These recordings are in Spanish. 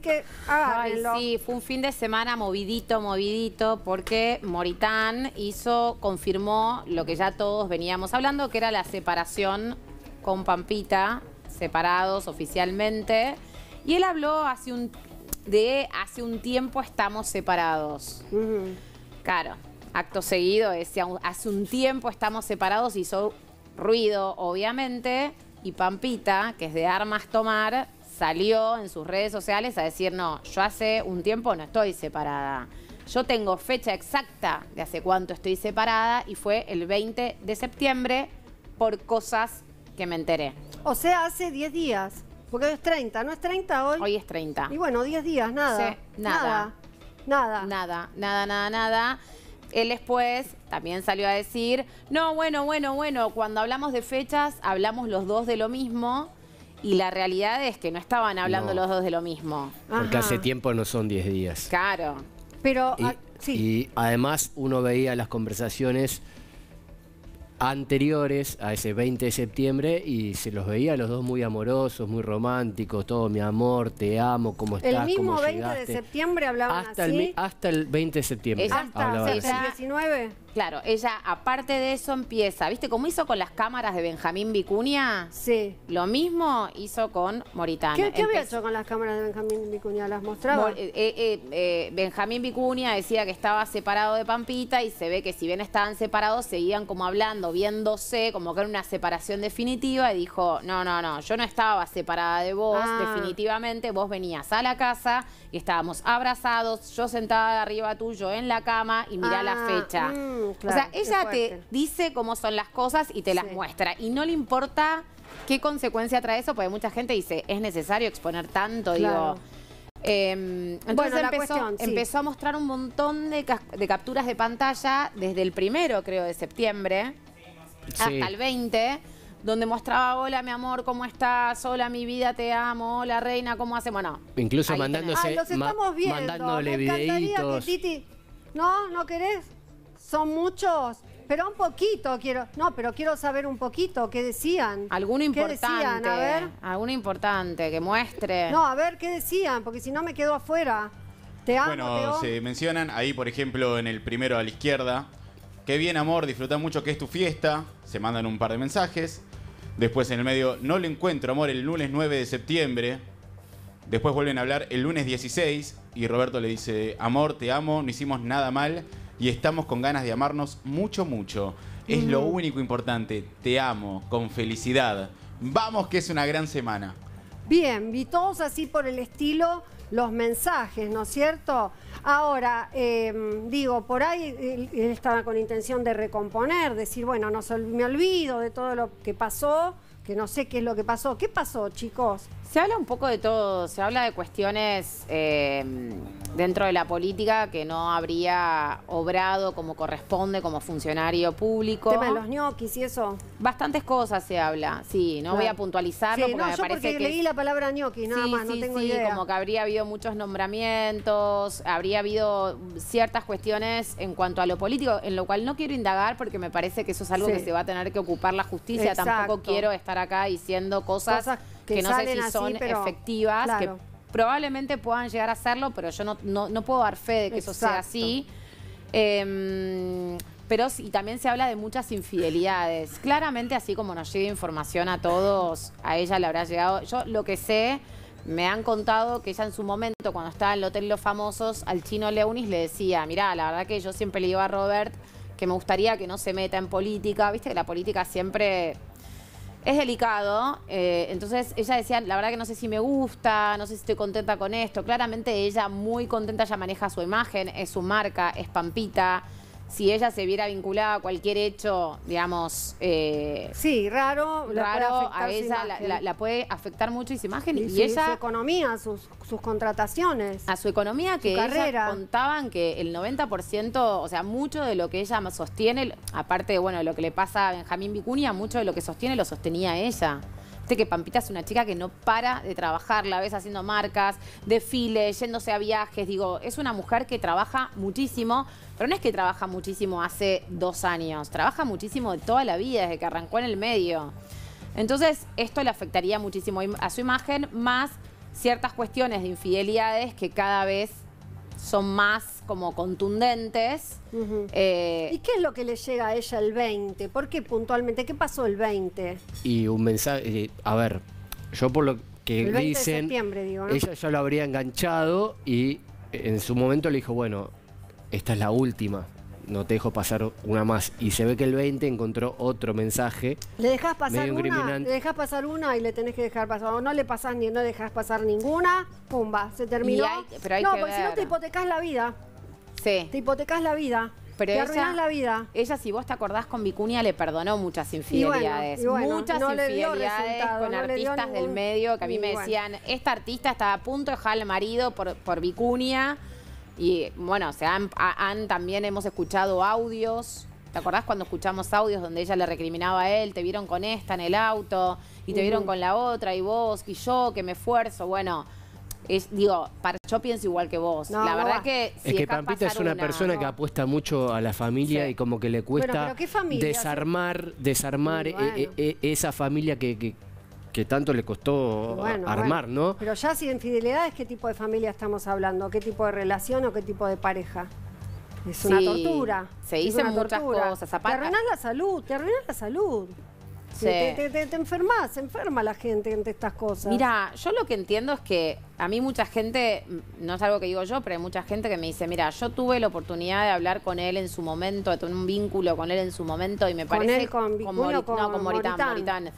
que sí, fue un fin de semana movidito, movidito, porque Moritán hizo, confirmó lo que ya todos veníamos hablando, que era la separación con Pampita, separados oficialmente. Y él habló hace un, de hace un tiempo estamos separados. Claro, acto seguido, decía hace un tiempo estamos separados, hizo ruido, obviamente. Y Pampita, que es de armas tomar, salió en sus redes sociales a decir, no, yo hace un tiempo no estoy separada. Yo tengo fecha exacta de hace cuánto estoy separada y fue el 20 de septiembre por cosas que me enteré. O sea, hace 10 días, porque hoy es 30, ¿no es 30 hoy? Hoy es 30. Y bueno, 10 días, nada. Sí, nada. Nada. Nada. Nada, nada, nada, nada. Él después también salió a decir, no, bueno, bueno, bueno, cuando hablamos de fechas, hablamos los dos de lo mismo y la realidad es que no estaban hablando los dos de lo mismo. Porque hace tiempo no son 10 días. Claro. Pero, ah, y además uno veía las conversaciones anteriores a ese 20 de septiembre y se los veía los dos muy amorosos, muy románticos, todo mi amor, te amo, cómo estás, El mismo 20 de septiembre hablaban hasta El, hasta el 20 de septiembre. hasta el 19. Claro, ella aparte de eso empieza, ¿viste cómo hizo con las cámaras de Benjamín Vicuña? Sí. Lo mismo hizo con Moritano. ¿Qué, había hecho con las cámaras de Benjamín Vicuña? ¿Las mostraba? Eh, eh, eh, Benjamín Vicuña decía que estaba separado de Pampita y se ve que si bien estaban separados seguían como hablando viéndose como que era una separación definitiva y dijo, no, no, no, yo no estaba separada de vos ah. definitivamente, vos venías a la casa y estábamos abrazados, yo sentada arriba tuyo en la cama y mirá la ah, fecha. Mm, o sea, ella te dice cómo son las cosas y te las muestra y no le importa qué consecuencia trae eso, porque mucha gente dice, es necesario exponer tanto, digo... Em, entonces empezó, empezó, a mostrar un montón de, capturas de pantalla desde el primero, creo, de septiembre hasta el 20, donde mostraba, hola mi amor, ¿cómo estás? Hola mi vida, te amo, hola reina, ¿cómo hace? Bueno, incluso mandándose, Me videitos. Que Titi, no, no querés, son muchos. Pero un poquito quiero, no, pero quiero saber un poquito, ¿qué decían? Algún importante. ¿Qué importante, que muestre. No, a ver, ¿qué decían? Porque si no me quedo afuera. Te amo, Bueno, se mencionan ahí, por ejemplo, en el primero a la izquierda. Qué bien, amor, disfruta mucho que es tu fiesta se mandan un par de mensajes. Después en el medio, no le encuentro amor el lunes 9 de septiembre. Después vuelven a hablar el lunes 16 y Roberto le dice, amor, te amo, no hicimos nada mal y estamos con ganas de amarnos mucho, mucho. Es lo único importante, te amo, con felicidad. Vamos que es una gran semana. Bien, y todos así por el estilo los mensajes, ¿no es cierto? Ahora, em, digo, por ahí él, estaba con intención de recomponer, decir, bueno, no me olvido de todo lo que pasó, que no sé qué es lo que pasó. ¿Qué pasó, chicos? Se habla un poco de todo, se habla de cuestiones eh, dentro de la política que no habría obrado como corresponde como funcionario público. El tema de los ñoquis y eso. Bastantes cosas se habla, sí, no, voy a puntualizarlo sí, porque no, yo parece porque leí la palabra ñoquis nada más, no sí, tengo idea. como que habría habido muchos nombramientos, habría habido ciertas cuestiones en cuanto a lo político, en lo cual no quiero indagar porque me parece que eso es algo que se va a tener que ocupar la justicia, tampoco quiero estar acá diciendo cosas, que, no sé si son efectivas, que probablemente puedan llegar a hacerlo, pero yo no, no, puedo dar fe de que eso sea así. Em, pero y también se habla de muchas infidelidades. Claramente, así como nos llega información a todos, a ella le habrá llegado. Yo lo que sé, me han contado que ella en su momento, cuando estaba en el Hotel Los Famosos, al chino Leonis le decía, mirá, la verdad que yo siempre le digo a Robert que me gustaría que no se meta en política. Viste que la política siempre es delicado, eh, entonces ella decía, la verdad que no sé si me gusta, no sé si estoy contenta con esto. Claramente ella muy contenta, ya maneja su imagen, es su marca, es Pampita si ella se viera vinculada a cualquier hecho, digamos... Eh, sí, raro. Raro, a ella la, puede afectar mucho su imagen. Y, su, economía, sus, sus contrataciones. A su economía que contaban que el 90%, o sea, mucho de lo que ella sostiene, aparte bueno, lo que le pasa a Benjamín Vicuña, mucho de lo que sostiene lo sostenía ella que Pampita es una chica que no para de trabajar, la ves haciendo marcas, desfiles, yéndose a viajes. Digo, es una mujer que trabaja muchísimo, pero no es que trabaja muchísimo hace dos años, trabaja muchísimo de toda la vida, desde que arrancó en el medio. Entonces, esto le afectaría muchísimo a su imagen, más ciertas cuestiones de infidelidades que cada vez son más como contundentes. Eh, ¿Y qué es lo que le llega a ella el 20? ¿Por qué puntualmente? ¿Qué pasó el 20? Y un mensaje, eh, a ver, yo por lo que dicen, ella ya lo habría enganchado y eh, en su momento le dijo, bueno, esta es la última no te dejo pasar una más. Y se ve que el 20 encontró otro mensaje. Le dejas pasar una, le dejas pasar una y le tenés que dejar pasar. O no le pasás ni no dejas pasar ninguna, pumba, se terminó. no, porque si no te hipotecas la vida. Te hipotecas la vida. Pero te ella, la vida. Ella, si vos te acordás, con Vicuña le perdonó muchas infidelidades. muchas infidelidades con artistas del medio que a mí me decían, esta artista está a punto de dejar al marido por, por Vicuña. Y bueno, se han, también hemos escuchado audios. ¿Te acordás cuando escuchamos audios donde ella le recriminaba a él? Te vieron con esta en el auto y te vieron con la otra y vos y yo que me esfuerzo. Bueno, es, digo, yo pienso igual que vos. la verdad que. es que Pampita es una, persona que apuesta mucho a la familia y como que le cuesta desarmar, desarmar eh, eh, eh, esa familia que, que, tanto le costó armar, ¿no? Pero ya si en fidelidad es qué tipo de familia estamos hablando, qué tipo de relación o qué tipo de pareja. Es una tortura. Se dicen muchas tortura. cosas. Te la salud, te arruinás la salud. Te, enfermas, se enferma la gente entre estas cosas. Mira, yo lo que entiendo es que a mí mucha gente, no es algo que digo yo, pero hay mucha gente que me dice, mira, yo tuve la oportunidad de hablar con él en su momento, de tener un vínculo con él en su momento y me parece... Él, con no, con Moritán,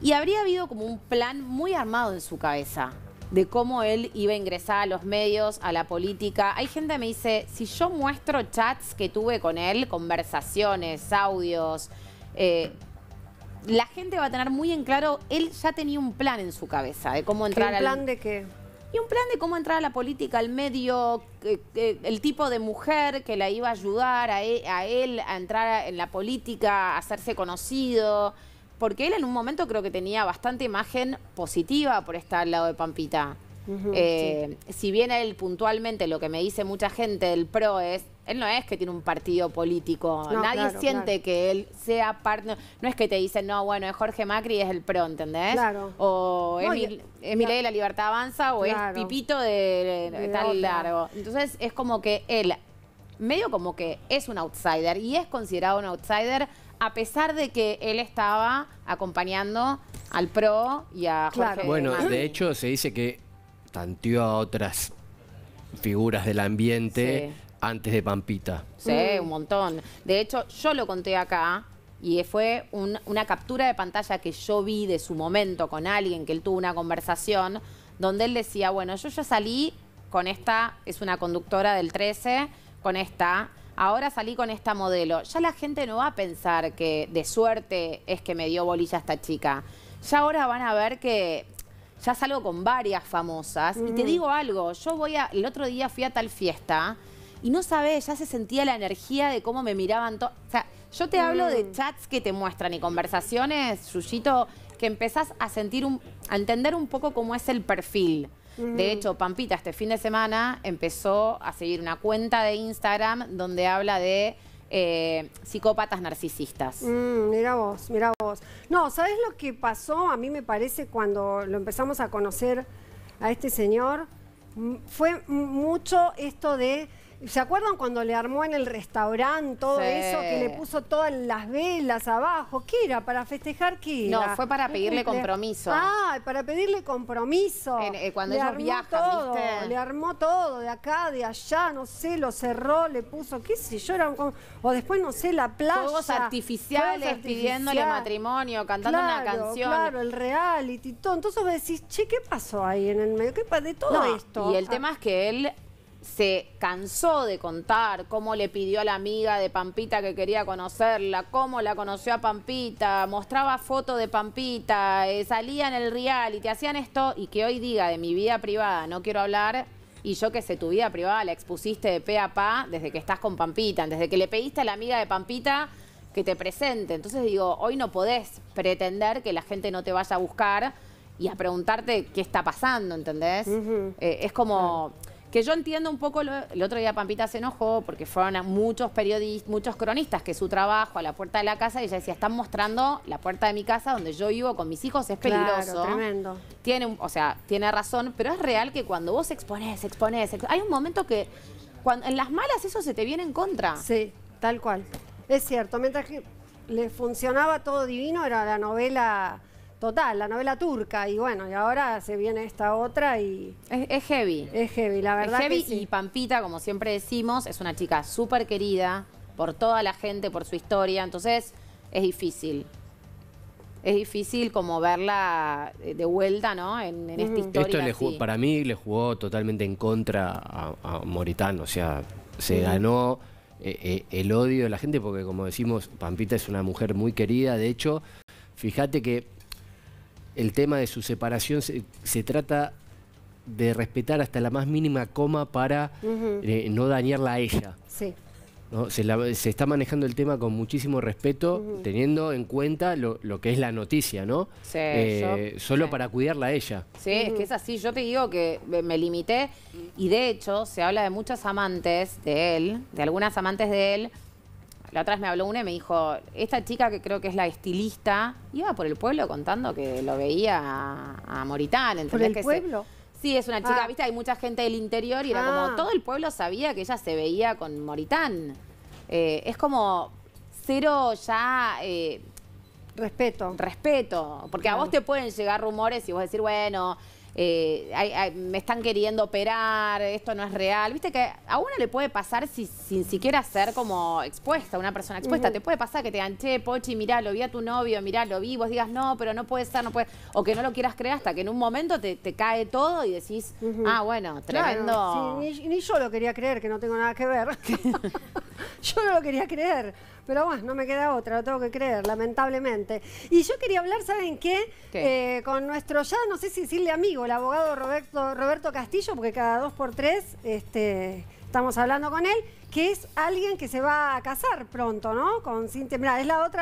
Y habría habido como un plan muy armado en su cabeza de cómo él iba a ingresar a los medios, a la política. Hay gente que me dice, si yo muestro chats que tuve con él, conversaciones, audios, eh, la gente va a tener muy en claro, él ya tenía un plan en su cabeza de cómo entrar un plan de qué? Y un plan de cómo entrar a la política, al medio, el tipo de mujer que la iba a ayudar a e, él a entrar en la política, a hacerse conocido. Porque él en un momento creo que tenía bastante imagen positiva por estar al lado de Pampita. Eh, si bien él puntualmente lo que me dice mucha gente del PRO es, él no es que tiene un partido político, nadie siente que él sea parte, no, es que te dicen, no, bueno, es Jorge Macri, es el PRO, ¿entendés? O es, de la libertad avanza o es Pipito de, tal largo. Entonces es como que él, medio como que es un outsider y es considerado un outsider a pesar de que él estaba acompañando al PRO y a Jorge. Macri Bueno, de hecho se dice que tanteó a otras figuras del ambiente antes de Pampita. Sí, mm. un montón. De hecho, yo lo conté acá, y fue una captura de pantalla que yo vi de su momento con alguien que él tuvo una conversación donde él decía, bueno, yo ya salí con esta, es una conductora del 13, con esta, ahora salí con esta modelo. Ya la gente no va a pensar que de suerte es que me dio bolilla esta chica. Ya ahora van a ver que ya salgo con varias famosas. Y te digo algo, yo voy a, el otro día fui a tal fiesta y no sabes, ya se sentía la energía de cómo me miraban O sea, yo te hablo de mm. chats que te muestran y conversaciones, Yuyito, que empezás a sentir un, a entender un poco cómo es el perfil. De hecho, Pampita este fin de semana empezó a seguir una cuenta de Instagram donde habla de eh, psicópatas narcisistas. Mm, mira vos, mira vos. No, ¿sabes lo que pasó? A mí me parece cuando lo empezamos a conocer a este señor, mm, fue mucho esto de ¿Se acuerdan cuando le armó en el restaurante todo eso? Que le puso todas las velas abajo. ¿Qué era? ¿Para festejar qué No, fue para pedirle compromiso. Ah, para pedirle compromiso. Eh, cuando le ellos viajan, ¿viste? Le armó todo, de acá, de allá, no sé, lo cerró, le puso, qué sé yo, era un, o después, no sé, la plaza. Juegos artificiales, pidiéndole matrimonio, cantando una canción. Claro, el reality, todo. Entonces vos decís, che, ¿qué pasó ahí en el medio? ¿Qué pasó de todo esto? Y el tema es que él se cansó de contar cómo le pidió a la amiga de Pampita que quería conocerla, cómo la conoció a Pampita, mostraba fotos de Pampita, eh, salía en el y real te hacían esto y que hoy diga de mi vida privada no quiero hablar y yo que sé, tu vida privada la expusiste de pe a pa desde que estás con Pampita, desde que le pediste a la amiga de Pampita que te presente. Entonces digo, hoy no podés pretender que la gente no te vaya a buscar y a preguntarte qué está pasando, ¿entendés? Eh, es como... Que yo entiendo un poco, el otro día Pampita se enojó porque fueron muchos periodistas, muchos cronistas que su trabajo a la puerta de la casa y ella decía, están mostrando la puerta de mi casa donde yo vivo con mis hijos, es peligroso. Claro, tremendo. Tiene, o sea, tiene razón, pero es real que cuando vos exponés, exponés, hay un momento que en las malas eso se te viene en contra. Sí, tal cual. Es cierto, mientras que le funcionaba todo divino, era la novela Total, la novela turca y bueno, y ahora se viene esta otra y... Es, heavy. Es heavy, la verdad. Es heavy y Pampita, como siempre decimos, es una chica súper querida por toda la gente, por su historia, entonces es difícil. Es difícil como verla de vuelta, ¿no? En, esta historia. Esto le para mí le jugó totalmente en contra a, Moritán, o sea, se ganó eh, eh, el odio de la gente porque como decimos, Pampita es una mujer muy querida, de hecho, fíjate que el tema de su separación se, trata de respetar hasta la más mínima coma para eh, no dañarla a ella. Sí. Se, está manejando el tema con muchísimo respeto, teniendo en cuenta lo, que es la noticia, ¿no? Sí, eh, solo para cuidarla a ella. Sí, es que es así. Yo te digo que me limité y de hecho se habla de muchas amantes de él, de algunas amantes de él, la otra vez me habló una y me dijo, esta chica que creo que es la estilista, iba por el pueblo contando que lo veía a, Moritán. ¿Por el pueblo? Sí, es una chica, ah. viste, hay mucha gente del interior y era como, ah. todo el pueblo sabía que ella se veía con Moritán. Eh, es como cero ya... Eh, respeto. Respeto, porque a vos te pueden llegar rumores y vos decir, bueno eh, me están queriendo operar, esto no es real. Viste que a uno le puede pasar sin siquiera ser como expuesta, una persona expuesta. Te puede pasar que te digan, che, Pochi, mirá, lo vi a tu novio, mirá, lo vi. Vos digas, no, pero no puede ser, no puede. O que no lo quieras creer hasta que en un momento te, cae todo y decís, ah, bueno, tremendo. ni yo lo quería creer, que no tengo nada que ver. Yo no lo quería creer, pero bueno, no me queda otra, lo tengo que creer, lamentablemente. Y yo quería hablar, ¿saben qué? Eh, con nuestro ya, no sé si decirle amigo, el abogado Roberto, Roberto Castillo, porque cada dos por tres este, estamos hablando con él, que es alguien que se va a casar pronto, ¿no? Con Cintia, mira, es la otra.